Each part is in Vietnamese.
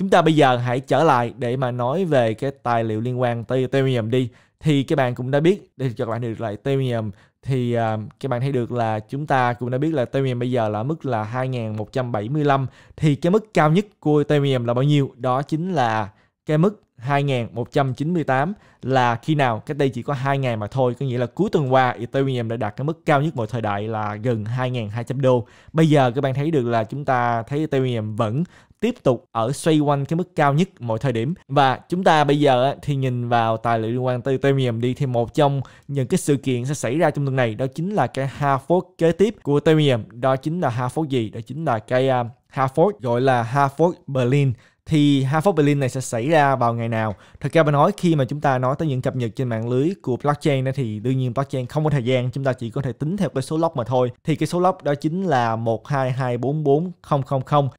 chúng ta bây giờ hãy trở lại để mà nói về cái tài liệu liên quan tới Ethereum đi thì các bạn cũng đã biết để cho các bạn được lại Ethereum thì uh, à, các bạn thấy được là chúng ta cũng đã biết là Ethereum bây giờ là mức là 2175 thì cái mức cao nhất của Ethereum là bao nhiêu đó chính là cái mức 2.198 là khi nào cách đây chỉ có 2 ngày mà thôi có nghĩa là cuối tuần qua Ethereum đã đạt cái mức cao nhất mọi thời đại là gần 2.200 đô bây giờ các bạn thấy được là chúng ta thấy Ethereum vẫn tiếp tục ở xoay quanh cái mức cao nhất mọi thời điểm và chúng ta bây giờ thì nhìn vào tài liệu liên quan tới Ethereum đi thì một trong những cái sự kiện sẽ xảy ra trong tuần này đó chính là cái Half fork kế tiếp của Ethereum đó chính là Half fork gì đó chính là cái Half à, ha fork gọi là Half fork Berlin thì half Harvard Berlin này sẽ xảy ra vào ngày nào? Thực ra mình nói khi mà chúng ta nói tới những cập nhật trên mạng lưới của blockchain thì đương nhiên blockchain không có thời gian, chúng ta chỉ có thể tính theo cái số log mà thôi. Thì cái số log đó chính là 1224400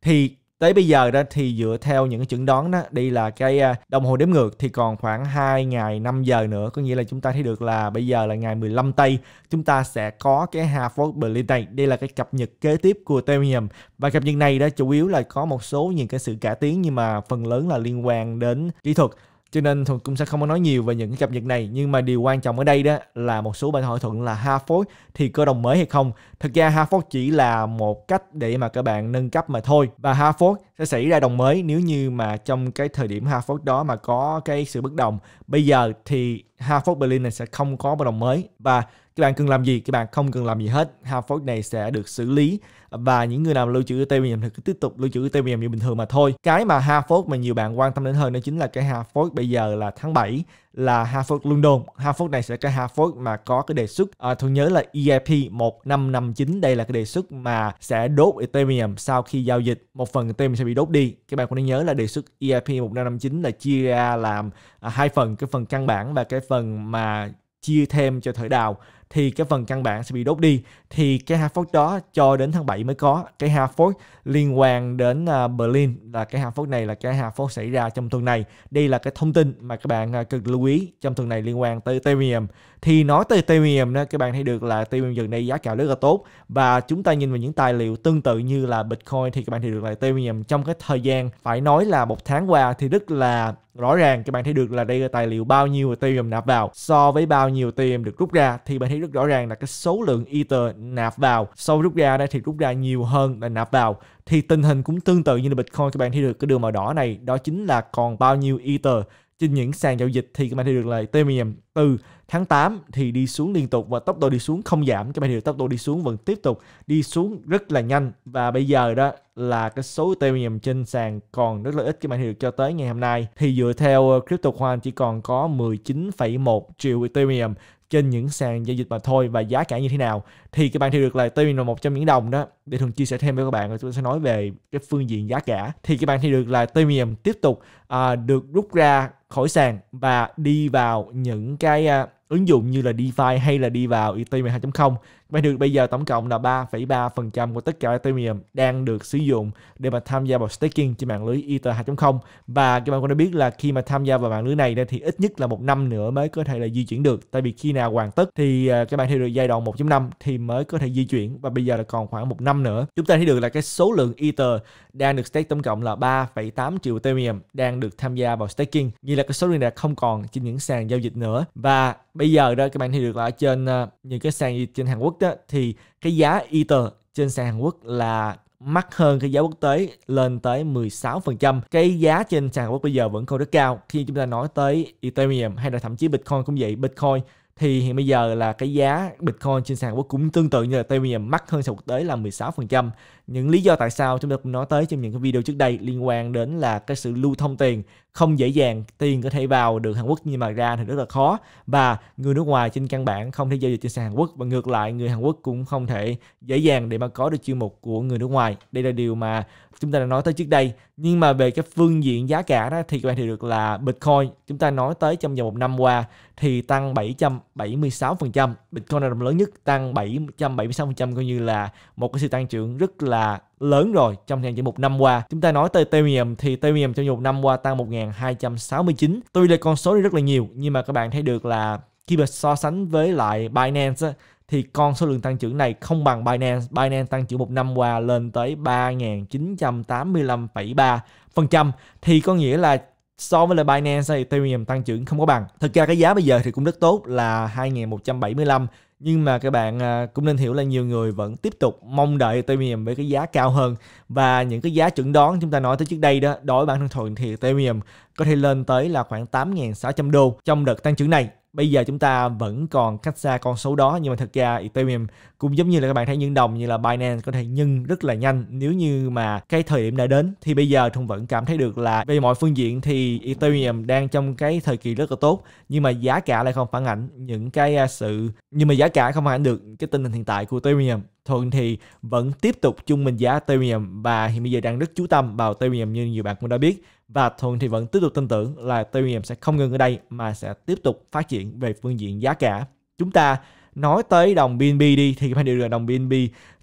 thì Tới bây giờ đó thì dựa theo những cái chẩn đoán đó, đây là cái à, đồng hồ đếm ngược thì còn khoảng 2 ngày 5 giờ nữa, có nghĩa là chúng ta thấy được là bây giờ là ngày 15 Tây, chúng ta sẽ có cái Harvard Berlin này. Đây là cái cập nhật kế tiếp của Ethereum và cập nhật này đó chủ yếu là có một số những cái sự cải tiến nhưng mà phần lớn là liên quan đến kỹ thuật cho nên Thuận cũng sẽ không có nói nhiều về những cái cập nhật này nhưng mà điều quan trọng ở đây đó là một số bạn hỏi Thuận là HaFord thì cơ đồng mới hay không thực ra HaFord chỉ là một cách để mà các bạn nâng cấp mà thôi và HaFord sẽ xảy ra đồng mới nếu như mà trong cái thời điểm HaFord đó mà có cái sự bất đồng bây giờ thì HaFord Berlin này sẽ không có bất đồng mới và các bạn cần làm gì các bạn không cần làm gì hết half Harvard này sẽ được xử lý và những người nào lưu trữ Ethereum thì cứ tiếp tục lưu trữ Ethereum như bình thường mà thôi cái mà half Harvard mà nhiều bạn quan tâm đến hơn đó chính là cái half Harvard bây giờ là tháng 7 là half Harvard London half Harvard này sẽ cái half Harvard mà có cái đề xuất à, tôi nhớ là EIP 1559 đây là cái đề xuất mà sẽ đốt Ethereum sau khi giao dịch một phần Ethereum sẽ bị đốt đi các bạn cũng nên nhớ là đề xuất EIP 1559 là chia ra làm à, hai phần cái phần căn bản và cái phần mà chia thêm cho thời đào thì cái phần căn bản sẽ bị đốt đi thì cái hai phốt đó cho đến tháng 7 mới có cái hai phốt liên quan đến à, Berlin là cái hai phốt này là cái hai phốt xảy ra trong tuần này đây là cái thông tin mà các bạn à, cần lưu ý trong tuần này liên quan tới Ethereum thì nói tới Ethereum đó các bạn thấy được là Ethereum gần đây giá cao rất là tốt và chúng ta nhìn vào những tài liệu tương tự như là Bitcoin thì các bạn thấy được là Ethereum trong cái thời gian phải nói là một tháng qua thì rất là rõ ràng các bạn thấy được là đây là tài liệu bao nhiêu Ethereum nạp vào so với bao nhiêu Ethereum được rút ra thì bạn thấy rất rõ ràng là cái số lượng Ether nạp vào sau rút ra đây thì rút ra nhiều hơn là nạp vào thì tình hình cũng tương tự như là Bitcoin các bạn thấy được cái đường màu đỏ này đó chính là còn bao nhiêu Ether trên những sàn giao dịch thì các bạn thấy được là Ethereum từ tháng 8 thì đi xuống liên tục và tốc độ đi xuống không giảm các bạn thấy được tốc độ đi xuống vẫn tiếp tục đi xuống rất là nhanh và bây giờ đó là cái số Ethereum trên sàn còn rất là ít các bạn thấy được cho tới ngày hôm nay thì dựa theo ờ, crypto CryptoQuant chỉ còn có 19,1 triệu Ethereum trên những sàn giao dịch mà thôi và giá cả như thế nào thì các bạn thì được là tuy là một trong những đồng đó để thường chia sẻ thêm với các bạn rồi tôi sẽ nói về cái phương diện giá cả thì các bạn thì được là Premium tiếp tục à, được rút ra khỏi sàn và đi vào những cái à, ứng dụng như là DeFi hay là đi vào Ethereum 2.0 và được bây giờ tổng cộng là 3,3% của tất cả Ethereum đang được sử dụng để mà tham gia vào staking trên mạng lưới Ether 2.0 và các bạn cũng đã biết là khi mà tham gia vào mạng lưới này thì ít nhất là một năm nữa mới có thể là di chuyển được tại vì khi nào hoàn tất thì à, các bạn thấy được giai đoạn 1.5 thì mới có thể di chuyển và bây giờ là còn khoảng một năm nữa chúng ta thấy được là cái số lượng Ether đang được stake tổng cộng là 3,8 triệu Ethereum đang được tham gia vào staking như là cái số lượng này không còn trên những sàn giao dịch nữa và bây giờ đó các bạn thấy được là ở trên à, những cái sàn trên Hàn Quốc á, thì cái giá Ether trên sàn Hàn Quốc là mắc hơn cái giá quốc tế lên tới 16%. Cái giá trên sàn Hàn Quốc bây giờ vẫn còn rất cao. Khi chúng ta nói tới Ethereum hay là thậm chí Bitcoin cũng vậy, Bitcoin thì hiện bây giờ là cái giá Bitcoin trên sàn Hàn Quốc cũng tương tự như là Ethereum mắc hơn sàn quốc tế là 16%. Những lý do tại sao chúng ta cũng nói tới trong những cái video trước đây liên quan đến là cái sự lưu thông tiền không dễ dàng tiền có thể vào được Hàn Quốc nhưng mà ra thì rất là khó và người nước ngoài trên căn bản không thể giao dịch trên sàn Hàn Quốc và ngược lại người Hàn Quốc cũng không thể dễ dàng để mà có được chuyên mục của người nước ngoài đây là điều mà chúng ta đã nói tới trước đây nhưng mà về cái phương diện giá cả đó thì các bạn thì được là Bitcoin chúng ta nói tới trong vòng một năm qua thì tăng 776% Bitcoin là đồng lớn nhất tăng 776% coi như là một cái sự tăng trưởng rất là lớn rồi trong hàng chỉ một năm qua. Chúng ta nói tới Ethereum thì Ethereum trong một năm qua tăng 1269. Tuy là con số này rất là nhiều nhưng mà các bạn thấy được là khi mà so sánh với lại Binance thì con số lượng tăng trưởng này không bằng Binance. Binance tăng trưởng một năm qua lên tới 3.985,3% thì có nghĩa là so với lại Binance thì Ethereum tăng trưởng không có bằng. Thực ra cái giá bây giờ thì cũng rất tốt là 2.175 nhưng mà các bạn à, cũng nên hiểu là nhiều người vẫn tiếp tục mong đợi Ethereum với cái giá cao hơn và những cái giá chuẩn đoán chúng ta nói tới trước đây đó đối với bản thân thuận thì Ethereum có thể lên tới là khoảng 8.600 đô trong đợt tăng trưởng này bây giờ chúng ta vẫn còn cách xa con số đó nhưng mà thật ra Ethereum cũng giống như là các bạn thấy những đồng như là Binance có thể nhân rất là nhanh nếu như mà cái thời điểm đã đến thì bây giờ thùng vẫn cảm thấy được là về mọi phương diện thì Ethereum đang trong cái thời kỳ rất là tốt nhưng mà giá cả lại không phản ảnh những cái à, sự nhưng mà giá cả không phản ảnh được cái tình hình hiện tại của Ethereum Thuận thì vẫn tiếp tục chung mình giá Ethereum và hiện bây giờ đang rất chú tâm vào Ethereum như nhiều bạn cũng đã biết và Thuận thì vẫn tiếp tục tin tưởng là tiêu nghiệm sẽ không ngừng ở đây mà sẽ tiếp tục phát triển về phương diện giá cả. Chúng ta nói tới đồng BNB đi thì các bạn đều được đồng BNB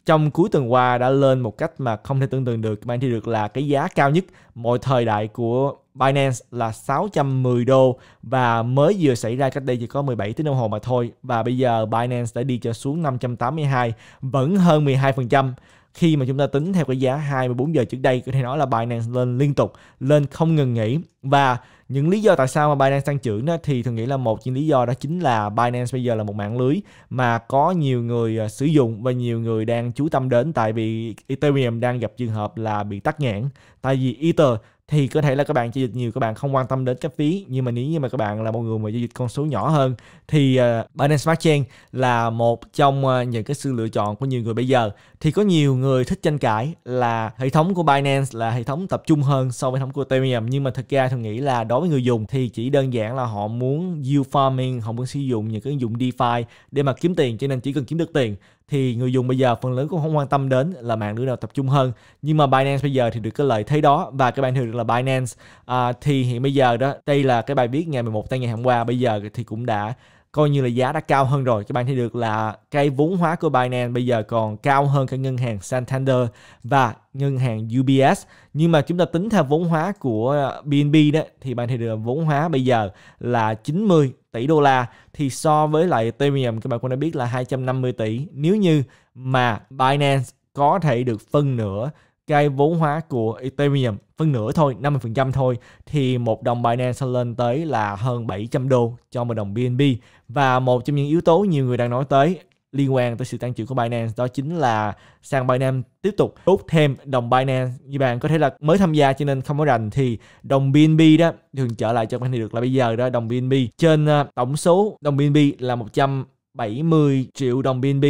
trong cuối tuần qua đã lên một cách mà không thể tưởng tượng được các bạn thì được là cái giá cao nhất mọi thời đại của Binance là 610 đô và mới vừa xảy ra cách đây chỉ có 17 tiếng đồng hồ mà thôi và bây giờ Binance đã đi cho xuống 582 vẫn hơn 12% khi mà chúng ta tính theo cái giá 24 giờ trước đây có thể nói là Binance lên liên tục lên không ngừng nghỉ và những lý do tại sao mà Binance tăng trưởng đó thì thường nghĩ là một những lý do đó chính là Binance bây giờ là một mạng lưới mà có nhiều người à, sử dụng và nhiều người đang chú tâm đến tại vì Ethereum đang gặp trường hợp là bị tắt nghẽn tại vì Ether thì có thể là các bạn giao dịch nhiều các bạn không quan tâm đến cái phí nhưng mà nếu như mà các bạn là một người mà giao dịch con số nhỏ hơn thì uh, Binance Smart Chain là một trong uh, những cái sự lựa chọn của nhiều người bây giờ thì có nhiều người thích tranh cãi là hệ thống của Binance là hệ thống tập trung hơn so với hệ thống của Ethereum nhưng mà thật ra tôi nghĩ là đối với người dùng thì chỉ đơn giản là họ muốn yield farming họ muốn sử dụng những cái ứng dụng DeFi để mà kiếm tiền cho nên chỉ cần kiếm được tiền thì người dùng bây giờ phần lớn cũng không quan tâm đến là mạng lưới nào tập trung hơn nhưng mà Binance bây giờ thì được cái lợi thế đó và các bạn thường là Binance à, thì hiện bây giờ đó đây là cái bài viết ngày 11 tháng ngày hôm qua bây giờ thì cũng đã coi như là giá đã cao hơn rồi các bạn thấy được là cái vốn hóa của Binance bây giờ còn cao hơn cả ngân hàng Santander và ngân hàng UBS nhưng mà chúng ta tính theo vốn hóa của BNB à, đó thì bạn thấy được vốn hóa bây giờ là 90 tỷ đô la thì so với lại Ethereum các bạn cũng đã biết là 250 tỷ nếu như mà Binance có thể được phân nửa cái vốn hóa của Ethereum phân nửa thôi, 50% thôi thì một đồng Binance sẽ lên tới là hơn 700 đô cho một đồng BNB và một trong những yếu tố nhiều người đang nói tới liên quan tới sự tăng trưởng của Binance đó chính là sàn Binance tiếp tục rút thêm đồng Binance như bạn có thể là mới tham gia cho nên không có rành thì đồng BNB đó thường trở lại cho bạn thì được là bây giờ đó đồng BNB trên ờ, tổng số đồng BNB là 170 triệu đồng BNB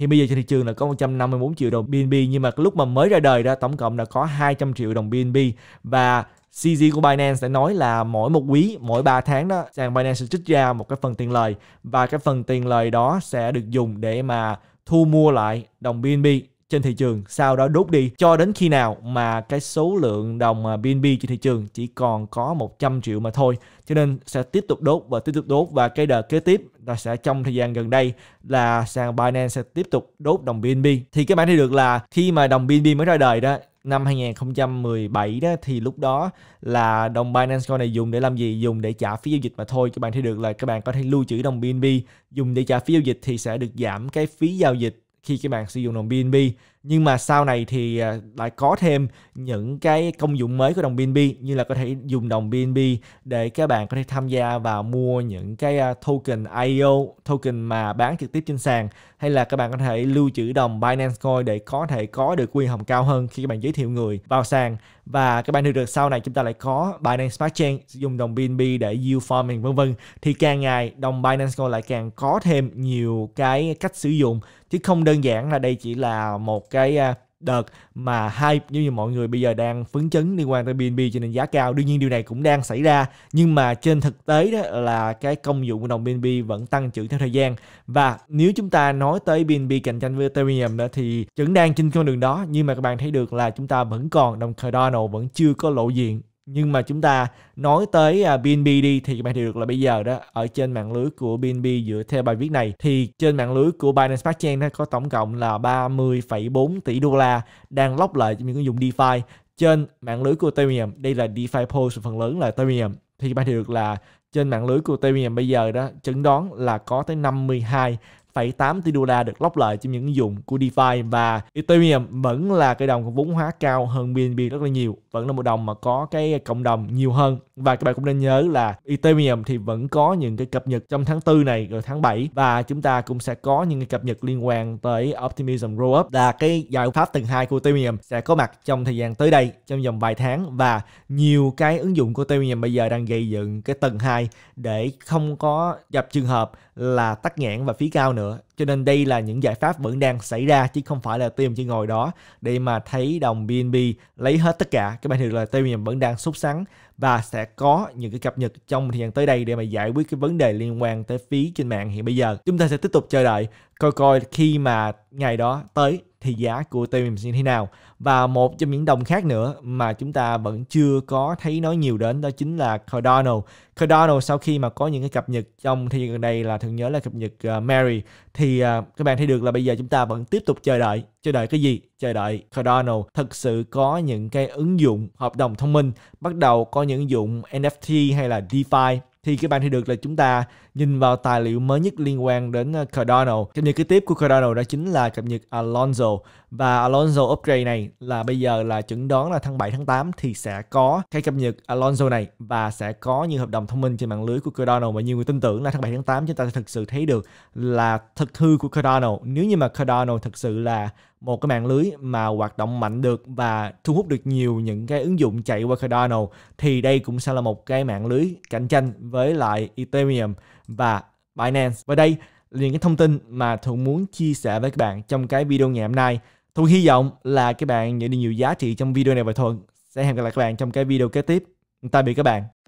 Hiện bây giờ trên thị trường là có 154 triệu đồng BNB nhưng mà lúc mà mới ra đời ra tổng cộng là có 200 triệu đồng BNB và CZ của Binance sẽ nói là mỗi một quý, mỗi 3 tháng đó, sàn Binance sẽ trích ra một cái phần tiền lời và cái phần tiền lời đó sẽ được dùng để mà thu mua lại đồng BNB trên thị trường sau đó đốt đi cho đến khi nào mà cái số lượng đồng BNB à, trên thị trường chỉ còn có 100 triệu mà thôi cho nên sẽ tiếp tục đốt và tiếp tục đốt và cái đợt kế tiếp là sẽ trong thời gian gần đây là sàn Binance sẽ tiếp tục đốt đồng BNB thì các bạn thấy được là khi mà đồng BNB mới ra đời đó năm 2017 đó thì lúc đó là đồng Binance Coin này dùng để làm gì? Dùng để trả phí giao dịch mà thôi. Các bạn thấy được là các bạn có thể lưu trữ đồng BNB dùng để trả phí giao dịch thì sẽ được giảm cái phí giao dịch khi các bạn sử dụng đồng BNB nhưng mà sau này thì à, lại có thêm những cái công dụng mới của đồng BNB như là có thể dùng đồng BNB để các bạn có thể tham gia và mua những cái à, token IO token mà bán trực tiếp trên sàn hay là các bạn có thể lưu trữ đồng Binance Coin để có thể có được quyền hồng cao hơn khi các bạn giới thiệu người vào sàn và các bạn hiểu được sau này chúng ta lại có Binance Smart Chain dùng đồng BNB để yield farming vân vân thì càng ngày đồng Binance Coin lại càng có thêm nhiều cái cách sử dụng chứ không đơn giản là đây chỉ là một cái à, đợt mà hype như, như mọi người bây giờ đang phấn chấn liên quan tới BNB cho nên giá cao. Đương nhiên điều này cũng đang xảy ra nhưng mà trên thực tế đó là cái công dụng của đồng BNB vẫn tăng trưởng theo thời gian và nếu chúng ta nói tới BNB cạnh tranh với Ethereum đó thì vẫn đang trên con đường đó nhưng mà các bạn thấy được là chúng ta vẫn còn đồng Cardano vẫn chưa có lộ diện nhưng mà chúng ta nói tới BNB à, đi thì các bạn thấy được là bây giờ đó ở trên mạng lưới của BNB dựa theo bài viết này thì trên mạng lưới của Binance Smart Chain nó có tổng cộng là 30,4 tỷ đô la đang lóc lại cho những ứng dùng DeFi trên mạng lưới của Ethereum đây là DeFi Pulse phần lớn là Ethereum thì các bạn thấy được là trên mạng lưới của Ethereum bây giờ đó chứng đoán là có tới 52 1,8 tỷ đô la được lóc lợi trong những ứng dụng của DeFi và Ethereum vẫn là cái đồng vốn hóa cao hơn BNB rất là nhiều vẫn là một đồng mà có cái cộng đồng nhiều hơn và các bạn cũng nên nhớ là Ethereum thì vẫn có những cái cập nhật trong tháng 4 này rồi tháng 7 và chúng ta cũng sẽ có những cái cập nhật liên quan tới Optimism Rollup là cái giải pháp tầng 2 của Ethereum sẽ có mặt trong thời gian tới đây trong vòng vài tháng và nhiều cái ứng dụng của Ethereum bây giờ đang gây dựng cái tầng 2 để không có gặp trường hợp là tắc nghẽn và phí cao nữa nữa cho nên đây là những giải pháp vẫn đang xảy ra chứ không phải là tiêu chỉ ngồi đó để mà thấy đồng BNB lấy hết tất cả các bạn hiểu là tiêu vẫn đang sốt sắng và sẽ có những cái cập nhật trong thời gian tới đây để mà giải quyết cái vấn đề liên quan tới phí trên mạng hiện bây giờ chúng ta sẽ tiếp tục chờ đợi coi coi khi mà ngày đó tới thì giá của Ethereum như thế nào và một trong những đồng khác nữa mà chúng ta vẫn chưa có thấy nói nhiều đến đó chính là Cardano Cardano sau khi mà có những cái cập nhật trong thời gian gần đây là thường nhớ là cập nhật uh, Mary thì uh, các bạn thấy được là bây giờ chúng ta vẫn tiếp tục chờ đợi chờ đợi cái gì chờ đợi Cardano thực sự có những cái ứng dụng hợp đồng thông minh bắt đầu có những ứng dụng NFT hay là DeFi thì các bạn thì được là chúng ta nhìn vào tài liệu mới nhất liên quan đến ờ, Cardano. Cập nhật kế tiếp của Cardano đó chính là cập nhật Alonso và Alonso upgrade này là bây giờ là chuẩn đoán là tháng 7 tháng 8 thì sẽ có cái cập nhật Alonso này và sẽ có như hợp đồng thông minh trên mạng lưới của Cardano mà nhiều người tin tưởng là tháng 7 tháng 8 chúng ta thực sự thấy được là thực hư của Cardano. Nếu như mà Cardano thực sự là một cái mạng lưới mà hoạt động mạnh được và thu hút được nhiều những cái ứng dụng chạy qua Cardano thì đây cũng sẽ là một cái mạng lưới cạnh tranh với lại Ethereum và Binance. Và đây là những cái thông tin mà Thuận muốn chia sẻ với các bạn trong cái video ngày hôm nay. Thuận hy vọng là các bạn nhận được nhiều giá trị trong video này và Thuận sẽ hẹn gặp lại các bạn trong cái video kế tiếp. Tạm biệt các bạn.